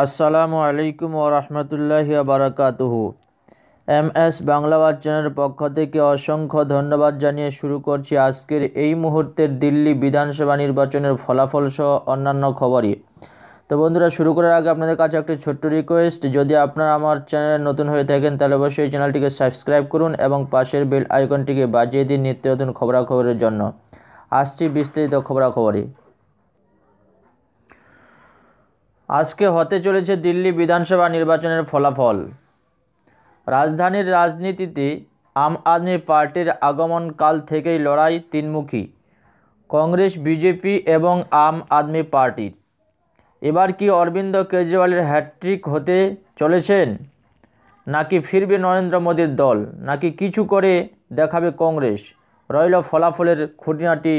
আসসালামু আলাইকুম ও রহমতুল্লাহি বারাকাতুহু এম এস বাংলা চ্যানেলের পক্ষ থেকে অসংখ্য ধন্যবাদ জানিয়ে শুরু করছি আজকের এই মুহূর্তের দিল্লি বিধানসভা নির্বাচনের ফলাফল সহ অন্যান্য খবরই তো বন্ধুরা শুরু করার আগে আপনাদের কাছে একটি ছোট্ট রিকোয়েস্ট যদি আপনারা আমার চ্যানেল নতুন হয়ে থাকেন তাহলে অবশ্যই চ্যানেলটিকে সাবস্ক্রাইব করুন এবং পাশের বেল আইকনটিকে বাজিয়ে দিন নিত্য নতুন খবরাখবরের জন্য আসছি বিস্তারিত খবরাখবরই আজকে হতে চলেছে দিল্লি বিধানসভা নির্বাচনের ফলাফল রাজধানীর রাজনীতিতে আম আদমি পার্টির আগমন কাল থেকেই লড়াই তিনমুখী কংগ্রেস বিজেপি এবং আম আদমি পার্টির এবার কি অরবিন্দ কেজরিওয়ালের হ্যাট্রিক হতে চলেছেন নাকি ফিরবে নরেন্দ্র মোদীর দল নাকি কিছু করে দেখাবে কংগ্রেস রইল ফলাফলের খুঁটিনাটি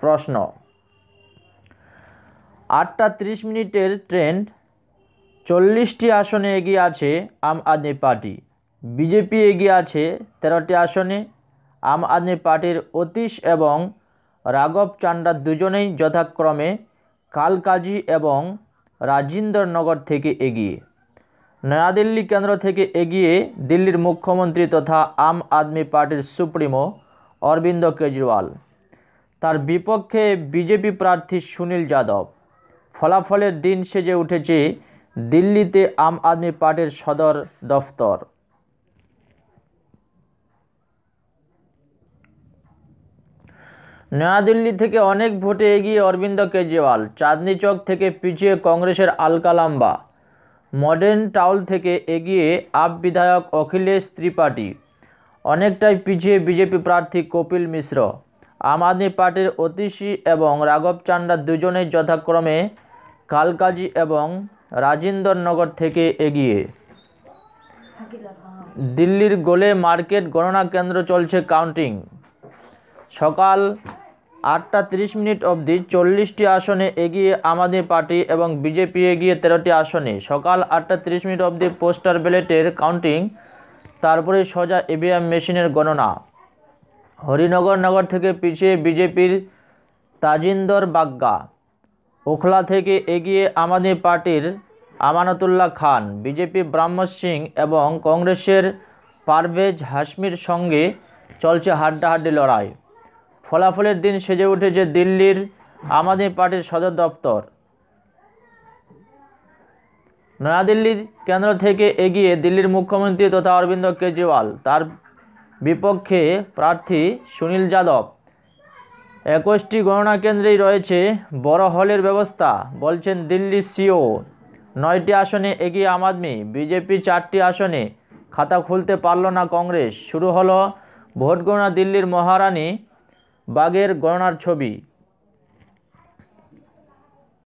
প্রশ্ন আটটা তিরিশ মিনিটের ট্রেন চল্লিশটি আসনে এগিয়ে আছে আম আদমি পার্টি বিজেপি এগিয়ে আছে তেরোটি আসনে আম আদমি পার্টির অতীশ এবং রাঘব চান্ডা দুজনেই যথাক্রমে কালকাজি এবং রাজেন্দ্রনগর থেকে এগিয়ে নয়াদিল্লি কেন্দ্র থেকে এগিয়ে দিল্লির মুখ্যমন্ত্রী তথা আম আদমি পার্টির সুপ্রিমো অরবিন্দ কেজরিওয়াল তার বিপক্ষে বিজেপি প্রার্থী সুনীল যাদব ফলাফলের দিন সেজে উঠেছে দিল্লিতে আম আদমি পার্টির সদর দফতর নয়াদিল্লি থেকে অনেক ভোটে এগিয়ে অরবিন্দ কেজরিওয়াল চাঁদনি চক থেকে পিছিয়ে কংগ্রেসের আলকালাম্বা মডার্ন টাউল থেকে এগিয়ে আপ বিধায়ক অখিলেশ ত্রিপাঠী অনেকটাই পিছিয়ে বিজেপি প্রার্থী কপিল মিশ্র আম আদমি পার্টির অতিশী এবং রাঘব চান্ডা দুজনেই যথাক্রমে কালকাজি এবং রাজিন্দরনগর থেকে এগিয়ে দিল্লির গোলে মার্কেট গণনা কেন্দ্র চলছে কাউন্টিং সকাল আটটা তিরিশ মিনিট অবধি চল্লিশটি আসনে এগিয়ে আম আদমি পার্টি এবং বিজেপি এগিয়ে তেরোটি আসনে সকাল আটটা তিরিশ মিনিট অবধি পোস্টার ব্যালেটের কাউন্টিং তারপরে সোজা ইভিএম e মেশিনের গণনা হরিনগর নগর থেকে পিছিয়ে বিজেপির তাজিন্দর বাগ্গা ওখলা থেকে এগিয়ে আমাদের পার্টির আমানতুল্লাহ খান বিজেপি ব্রাহ্ম সিং এবং কংগ্রেসের পারভেজ হাসমির সঙ্গে চলছে হাড্ডাহাড্ডি লড়াই ফলাফলের দিন সেজে উঠেছে দিল্লির আমাদের পার্টির সদর দপ্তর নয়াদিল্লির কেন্দ্র থেকে এগিয়ে দিল্লির মুখ্যমন্ত্রী তথা অরবিন্দ কেজরিওয়াল তার বিপক্ষে প্রার্থী সুনীল যাদব একুশটি গণনা কেন্দ্রেই রয়েছে বড় হলের ব্যবস্থা বলছেন দিল্লি সিও নয়টি আসনে এগিয়ে আম আদমি বিজেপি চারটি আসনে খাতা খুলতে পারল না কংগ্রেস শুরু হলো ভোট গণনা দিল্লির মহারানী বাগের গণনার ছবি